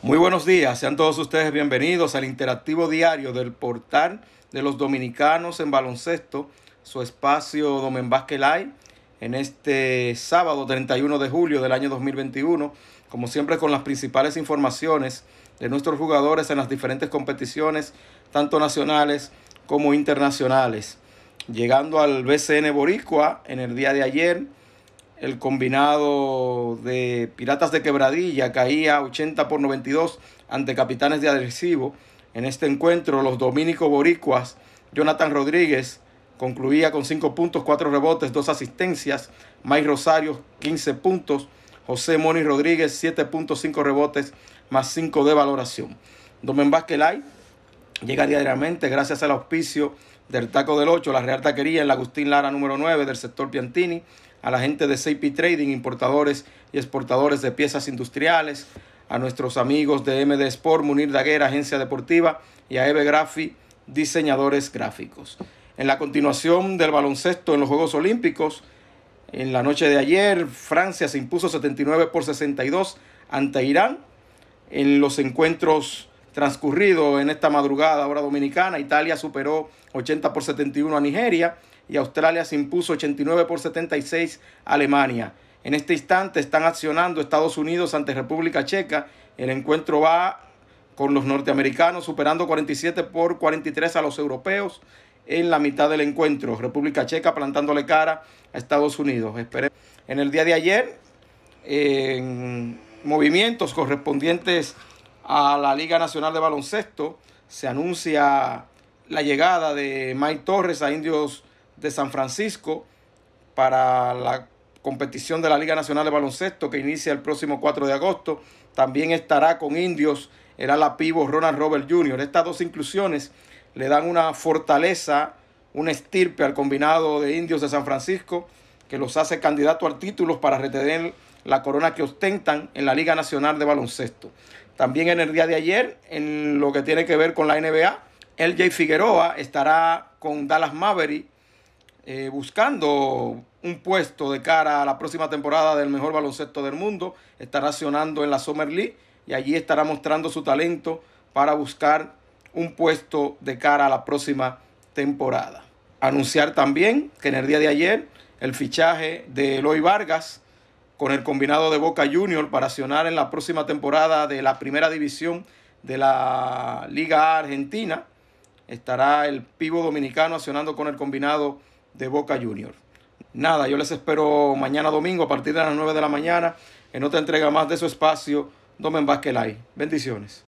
Muy buenos días, sean todos ustedes bienvenidos al interactivo diario del portal de los dominicanos en baloncesto, su espacio Domen en este sábado 31 de julio del año 2021, como siempre con las principales informaciones de nuestros jugadores en las diferentes competiciones, tanto nacionales como internacionales. Llegando al BCN Boricua en el día de ayer, el combinado de Piratas de Quebradilla caía 80 por 92 ante Capitanes de Adhesivo. En este encuentro, los dominicos boricuas, Jonathan Rodríguez concluía con 5 puntos, 4 rebotes, 2 asistencias. Mike Rosario, 15 puntos. José Moni Rodríguez, 7 puntos, 5 rebotes, más 5 de valoración. Domen Vázquez llega diariamente gracias al auspicio del Taco del 8, la Real Taquería en la Agustín Lara número 9 del sector Piantini a la gente de CP Trading, importadores y exportadores de piezas industriales, a nuestros amigos de MD Sport, Munir Daguera, agencia deportiva, y a Eve Graffi, diseñadores gráficos. En la continuación del baloncesto en los Juegos Olímpicos, en la noche de ayer, Francia se impuso 79 por 62 ante Irán. En los encuentros transcurridos en esta madrugada, hora dominicana, Italia superó 80 por 71 a Nigeria y Australia se impuso 89 por 76 a Alemania. En este instante están accionando Estados Unidos ante República Checa. El encuentro va con los norteamericanos superando 47 por 43 a los europeos en la mitad del encuentro. República Checa plantándole cara a Estados Unidos. En el día de ayer, en movimientos correspondientes a la Liga Nacional de Baloncesto, se anuncia la llegada de Mike Torres a Indios de San Francisco para la competición de la Liga Nacional de Baloncesto que inicia el próximo 4 de agosto. También estará con Indios el ala pivo Ronald Robert Jr. Estas dos inclusiones le dan una fortaleza, una estirpe al combinado de Indios de San Francisco que los hace candidatos a títulos para retener la corona que ostentan en la Liga Nacional de Baloncesto. También en el día de ayer, en lo que tiene que ver con la NBA, LJ Figueroa estará con Dallas Maverick eh, buscando un puesto de cara a la próxima temporada del mejor baloncesto del mundo. Estará accionando en la Summer League y allí estará mostrando su talento para buscar un puesto de cara a la próxima temporada. Anunciar también que en el día de ayer el fichaje de Eloy Vargas con el combinado de Boca Junior para accionar en la próxima temporada de la primera división de la Liga Argentina. Estará el pivo dominicano accionando con el combinado de Boca Junior. Nada, yo les espero mañana domingo a partir de las 9 de la mañana Que no te entrega más de su espacio, Domen Vázquez Bendiciones.